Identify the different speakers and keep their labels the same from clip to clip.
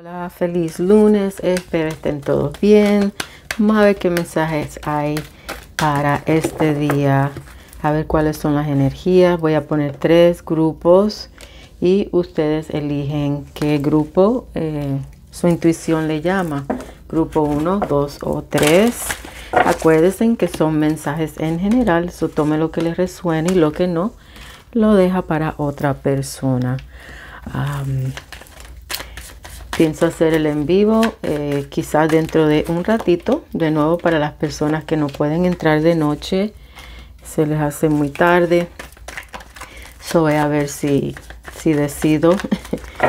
Speaker 1: Hola, feliz lunes, espero estén todos bien. Vamos a ver qué mensajes hay para este día, a ver cuáles son las energías. Voy a poner tres grupos y ustedes eligen qué grupo eh, su intuición le llama. Grupo 1, 2 o 3. Acuérdense que son mensajes en general, su tome lo que les resuene y lo que no, lo deja para otra persona pienso hacer el en vivo eh, quizás dentro de un ratito de nuevo para las personas que no pueden entrar de noche se les hace muy tarde so voy a ver si, si decido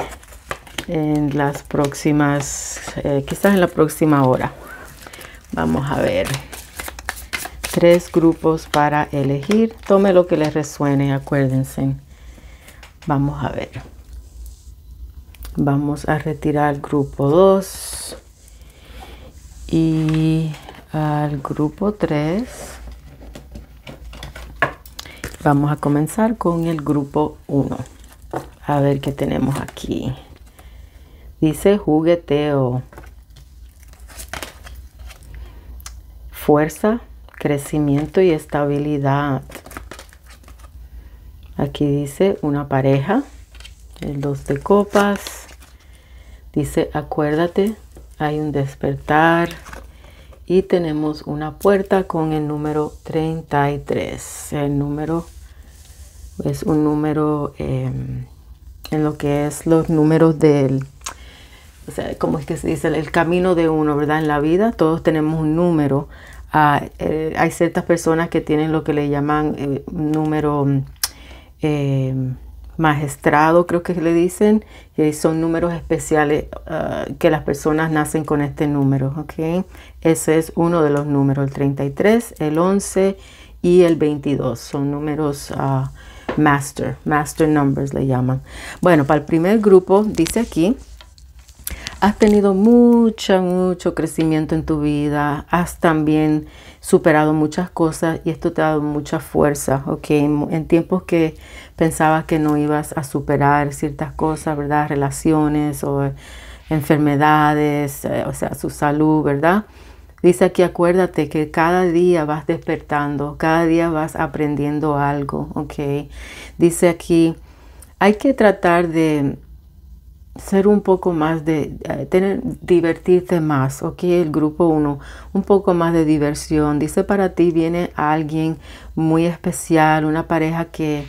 Speaker 1: en las próximas eh, quizás en la próxima hora vamos a ver tres grupos para elegir tome lo que les resuene acuérdense vamos a ver Vamos a retirar grupo 2 y al grupo 3. Vamos a comenzar con el grupo 1. A ver qué tenemos aquí. Dice jugueteo. Fuerza, crecimiento y estabilidad. Aquí dice una pareja. El 2 de copas Dice, acuérdate, hay un despertar y tenemos una puerta con el número 33. El número es un número em, en lo que es los números del, o sea, como es que se dice, el camino de uno, ¿verdad? En la vida todos tenemos un número. Ah, eh, hay ciertas personas que tienen lo que le llaman eh, número... Em, magistrado, creo que le dicen, que son números especiales ah, que las personas nacen con este número, ¿ok? Ese es uno de los números, el 33, el 11 y el 22, son números ah, master, master numbers le llaman. Bueno, para el primer grupo dice aquí has tenido mucho, mucho crecimiento en tu vida, has también superado muchas cosas y esto te ha dado mucha fuerza, ¿ok? En tiempos que pensabas que no ibas a superar ciertas cosas, ¿verdad? Relaciones o eh, enfermedades, eh, o sea, su salud, ¿verdad? Dice aquí, acuérdate que cada día vas despertando, cada día vas aprendiendo algo, ¿ok? Dice aquí, hay que tratar de ser un poco más de eh, tener, divertirte más, ok, el grupo 1, un poco más de diversión. Dice para ti viene alguien muy especial, una pareja que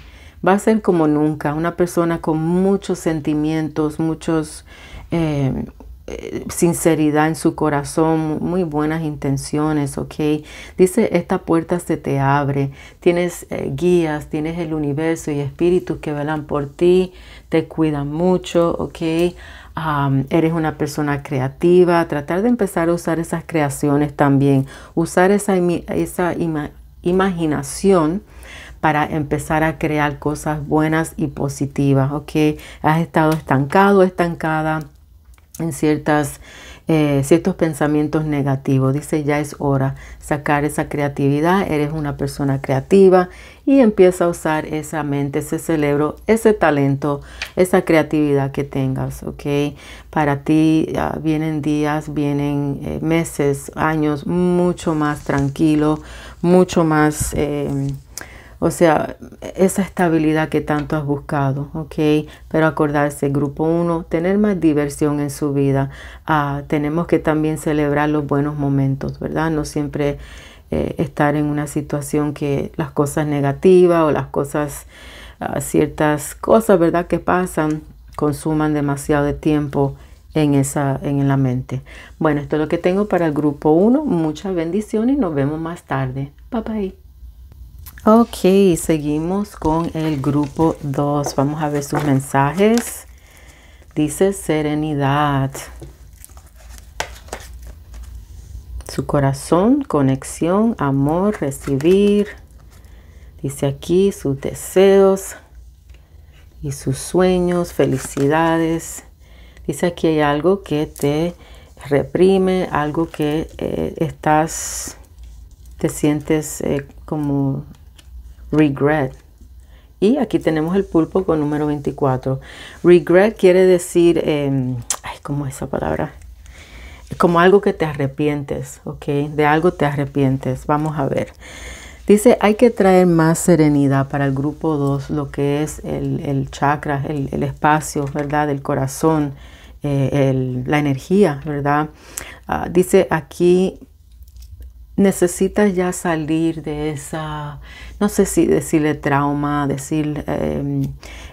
Speaker 1: va a ser como nunca, una persona con muchos sentimientos, muchos... Eh, eh, sinceridad en su corazón, muy buenas intenciones, ¿ok? Dice, esta puerta se te abre, tienes eh, guías, tienes el universo y espíritus que velan por ti, te cuidan mucho, ¿ok? eres una persona creativa, tratar de empezar a usar esas creaciones también, usar esa, esa imaginación para empezar a crear cosas buenas y positivas, ¿ok? Has estado estancado, estancada en ciertas, eh, ciertos pensamientos negativos. Dice, ya es hora sacar esa creatividad, eres una persona creativa y empieza a usar esa mente, ese cerebro, ese talento, esa creatividad que tengas, ¿ok? Para ti ah, vienen días, vienen eh, meses, años mucho más tranquilo, mucho más... Em, o sea, esa estabilidad que tanto has buscado, ¿ok? Pero acordarse, grupo uno, tener más diversión en su vida. Ah, tenemos que también celebrar los buenos momentos, ¿verdad? No siempre eh, estar en una situación que las cosas negativas o las cosas, ah, ciertas cosas, ¿verdad? Que pasan, consuman demasiado tiempo en, esa, en la mente. Bueno, esto es lo que tengo para el grupo 1. Muchas bendiciones y nos vemos más tarde. Bye bye. Ok, seguimos con el grupo 2. Vamos a ver sus mensajes. Dice serenidad. Su corazón, conexión, amor, recibir. Dice aquí sus deseos y sus sueños, felicidades. Dice aquí hay algo que te reprime, algo que eh, estás, te sientes eh, como regret. Y aquí tenemos el pulpo con número 24. Regret quiere decir, eh, ay, ¿cómo es esa palabra? Como algo que te arrepientes, ¿ok? De algo te arrepientes. Vamos a ver. Dice, hay que traer más serenidad para el grupo 2, lo que es el, chakra, el, espacio, ¿verdad? Del corazón, eh, la energía, ¿verdad? Ah, dice aquí, necesitas ya salir de esa, no sé si decirle trauma, decir em,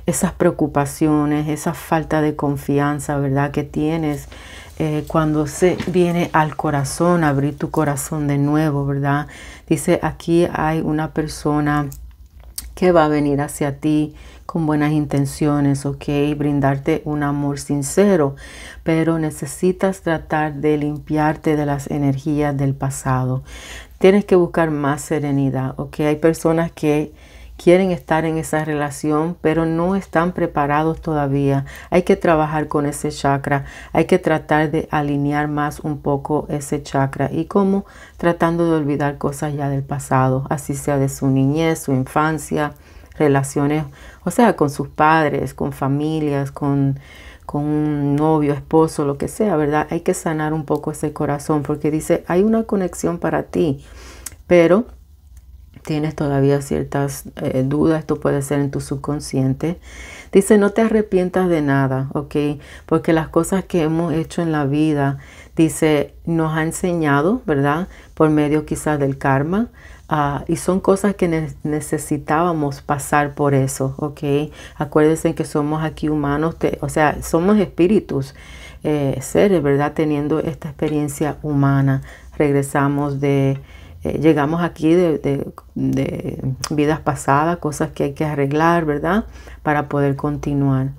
Speaker 1: esas preocupaciones, esa falta de confianza, ¿verdad? Que tienes. Eh, cuando se viene al corazón, abrir tu corazón de nuevo, ¿verdad? Dice, aquí hay una persona que va a venir hacia ti con buenas intenciones, ¿ok? Brindarte un amor sincero, pero necesitas tratar de limpiarte de las energías del pasado. Tienes que buscar más serenidad, ¿ok? Hay personas que quieren estar en esa relación, pero no están preparados todavía. Hay que trabajar con ese chakra, hay que tratar de alinear más un poco ese chakra y como tratando de olvidar cosas ya del pasado, así sea de su niñez, su infancia, relaciones, o sea, con sus padres, con familias, con con un novio, esposo, lo que sea, ¿verdad? Hay que sanar un poco ese corazón porque dice, hay una conexión para ti, pero tienes todavía ciertas eh, dudas, esto puede ser en tu subconsciente. Dice, no te arrepientas de nada, ¿ok? Porque las cosas que hemos hecho en la vida, dice, nos ha enseñado, ¿verdad? Por medio quizás del karma. Ah, y son cosas que necesitábamos pasar por eso, ¿ok? Acuérdense que somos aquí humanos, o sea, somos espíritus, eh, seres, ¿verdad? Teniendo esta experiencia humana. Regresamos de eh, llegamos aquí de, de, vidas pasadas, cosas que hay que arreglar, ¿verdad? Para poder continuar.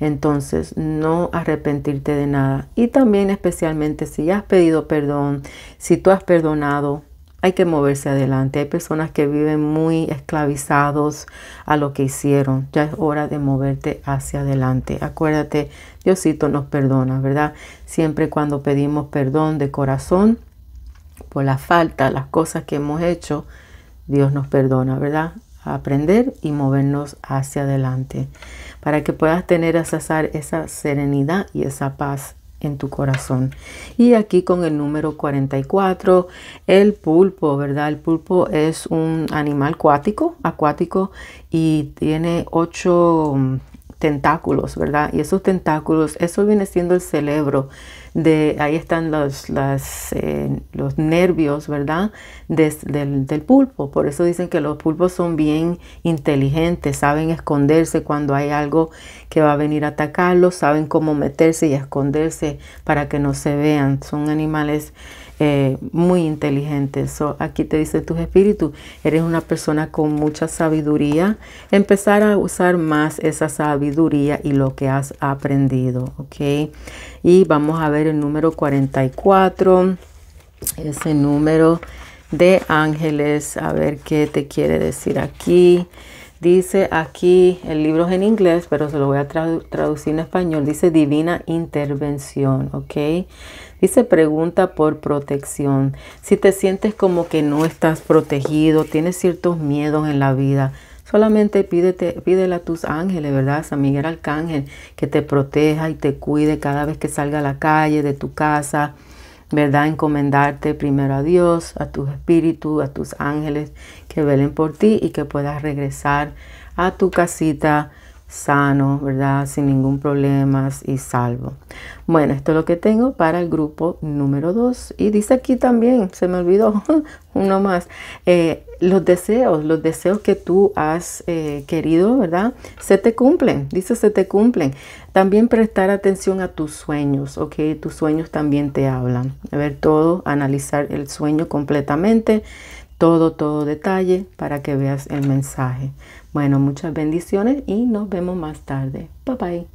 Speaker 1: Entonces, no arrepentirte de nada. Y también especialmente si ya has pedido perdón, si tú has perdonado, hay que moverse adelante. Hay personas que viven muy esclavizados a lo que hicieron. Ya es hora de moverte hacia adelante. Acuérdate, Diosito nos perdona, ¿verdad? Siempre cuando pedimos perdón de corazón, por la falta, las cosas que hemos hecho, Dios nos perdona, ¿verdad? aprender y movernos hacia adelante para que puedas tener a esa serenidad y esa paz en tu corazón. Y aquí con el número 44, el pulpo, ¿verdad? El pulpo es un animal acuático, acuático y tiene ocho tentáculos, ¿verdad? Y esos tentáculos, eso viene siendo el cerebro. De, ahí están los, las, eh, los nervios, ¿verdad? del, del, pulpo. Por eso dicen que los pulpos son bien inteligentes, saben esconderse cuando hay algo que va a venir a atacarlos, saben cómo meterse y esconderse para que no se vean. Son animales eh, muy inteligente. So, aquí te dice tus espíritus, eres una persona con mucha sabiduría. Empezar a usar más esa sabiduría y lo que has aprendido, ¿ok? Y vamos a ver el número 44, ese número de ángeles, a ver qué te quiere decir aquí. Dice aquí, el libro es en inglés, pero se lo voy a traducir en español. Dice divina intervención, ¿ok? Dice pregunta por protección. Si te sientes como que no estás protegido, tienes ciertos miedos en la vida, solamente pídete, pídele a tus ángeles, ¿verdad? San Miguel Arcángel, que te proteja y te cuide cada vez que salga a la calle, de tu casa, ¿verdad? Encomendarte primero a Dios, a tu espíritu, a tus ángeles que velen por ti y que puedas regresar a tu casita sano, ¿verdad? Sin ningún problema y salvo. Bueno, esto es lo que tengo para el grupo número 2. Y dice aquí también, se me olvidó, uno más. Eh, los deseos, los deseos que tú has eh, querido, ¿verdad? Se te cumplen, dice se te cumplen. También prestar atención a tus sueños, ¿ok? Tus sueños también te hablan. A ver todo, analizar el sueño completamente, todo, todo detalle para que veas el mensaje. Bueno, muchas bendiciones y nos vemos más tarde. Bye bye.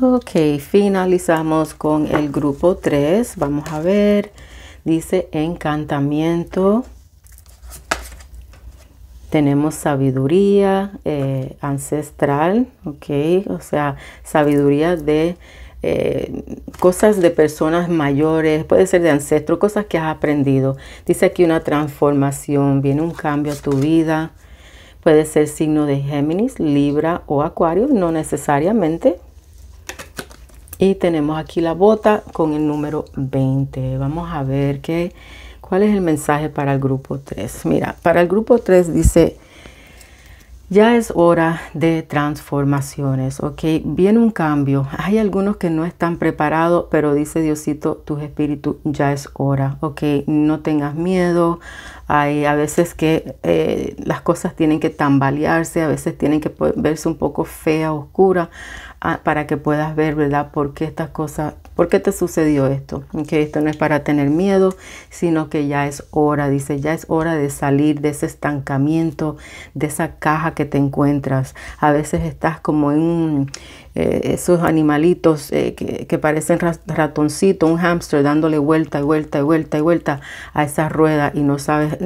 Speaker 1: Ok, finalizamos con el grupo 3. Vamos a ver. Dice encantamiento. Tenemos sabiduría eh, ancestral, ok, o sea, sabiduría de eh, cosas de personas mayores, puede ser de ancestro, cosas que has aprendido. Dice aquí una transformación, viene un cambio a tu vida. Puede ser signo de Géminis, Libra o Acuario, no necesariamente. Y tenemos aquí la bota con el número 20. Vamos a ver qué, cuál es el mensaje para el grupo 3. Mira, para el grupo 3 dice, ya es hora de transformaciones, ¿ok? Viene un cambio. Hay algunos que no están preparados, pero dice Diosito, tu espíritu ya es hora, ¿ok? No tengas miedo, hay a veces que eh, las cosas tienen que tambalearse, a veces tienen que verse un poco fea, oscura, ah, para que puedas ver, ¿verdad? ¿Por qué estas cosas, por qué te sucedió esto? Que esto no es para tener miedo, sino que ya es hora, dice, ya es hora de salir de ese estancamiento, de esa caja que te encuentras. A veces estás como en un eh, esos animalitos eh, que, parecen ratoncito, un hámster dándole vuelta y vuelta y vuelta y vuelta a esa rueda y no sabes,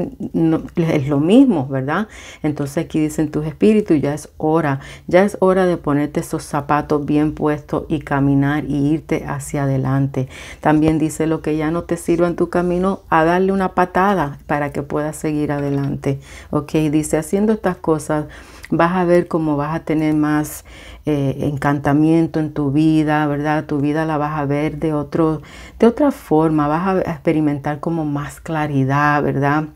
Speaker 1: es lo mismo, ¿verdad? Entonces aquí dicen tus espíritus, ya es hora, ya es hora de ponerte esos zapatos bien puestos y caminar y irte hacia adelante. También dice lo que ya no te sirva en tu camino, a darle una patada para que puedas seguir adelante. Ok, dice haciendo estas cosas vas a ver cómo vas a tener más eh, encantamiento en tu vida, ¿verdad? Tu vida la vas a ver de, otro, de otra forma, vas a experimentar como más claridad, ¿verdad?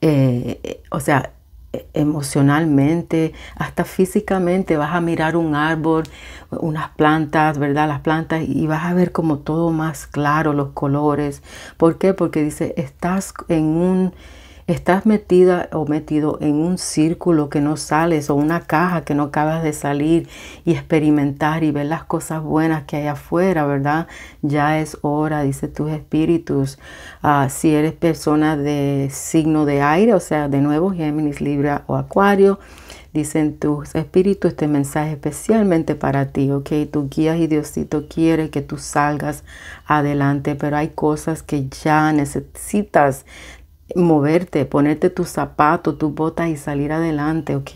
Speaker 1: Eh, o sea, emocionalmente, hasta físicamente, vas a mirar un árbol, unas plantas, ¿verdad? Las plantas y vas a ver como todo más claro, los colores. ¿Por qué? Porque dice, estás en un estás metida o metido en un círculo que no sales o una caja que no acabas de salir y experimentar y ver las cosas buenas que hay afuera, ¿verdad? Ya es hora, dice tus espíritus. Ah, si eres persona de signo de aire, o sea, de nuevo Géminis, Libra o Acuario, dicen tus espíritus este mensaje especialmente para ti, ¿ok? Tu guía y Diosito quiere que tú salgas adelante, pero hay cosas que ya necesitas moverte, ponerte tus zapatos, tus botas y salir adelante, ¿ok?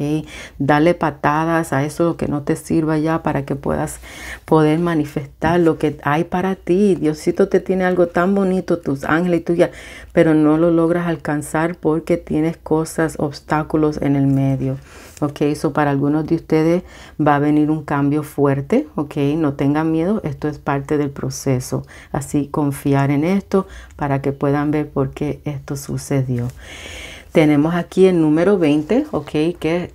Speaker 1: Dale patadas a eso lo que no te sirva ya para que puedas poder manifestar lo que hay para ti. Diosito te tiene algo tan bonito, tus ángeles y tuya, pero no lo logras alcanzar porque tienes cosas, obstáculos en el medio. Ok, eso para algunos de ustedes va a venir un cambio fuerte, ok, no tengan miedo, esto es parte del proceso. Así confiar en esto para que puedan ver por qué esto sucedió. Tenemos aquí el número 20, ok, que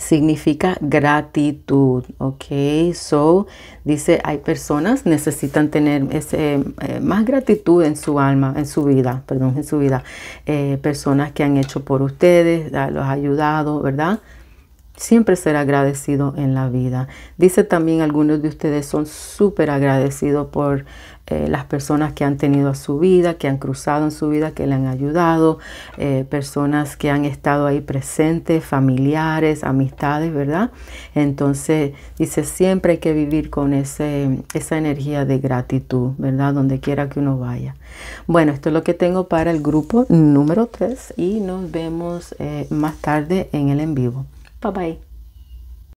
Speaker 1: significa gratitud, ¿ok? So, dice, hay personas necesitan tener ese, eh, más gratitud en su alma, en su vida, perdón, en su vida. Eh, personas que han hecho por ustedes, los ha ayudado, ¿verdad? siempre ser agradecido en la vida. Dice también algunos de ustedes son súper agradecidos por eh, las personas que han tenido a su vida, que han cruzado en su vida, que le han ayudado, eh, personas que han estado ahí presentes, familiares, amistades, ¿verdad? Entonces dice siempre hay que vivir con esa energía de gratitud, ¿verdad? Donde quiera que uno vaya. Bueno, esto es lo que tengo para el grupo número 3 y nos vemos eh, más tarde en el en vivo. Bye bye.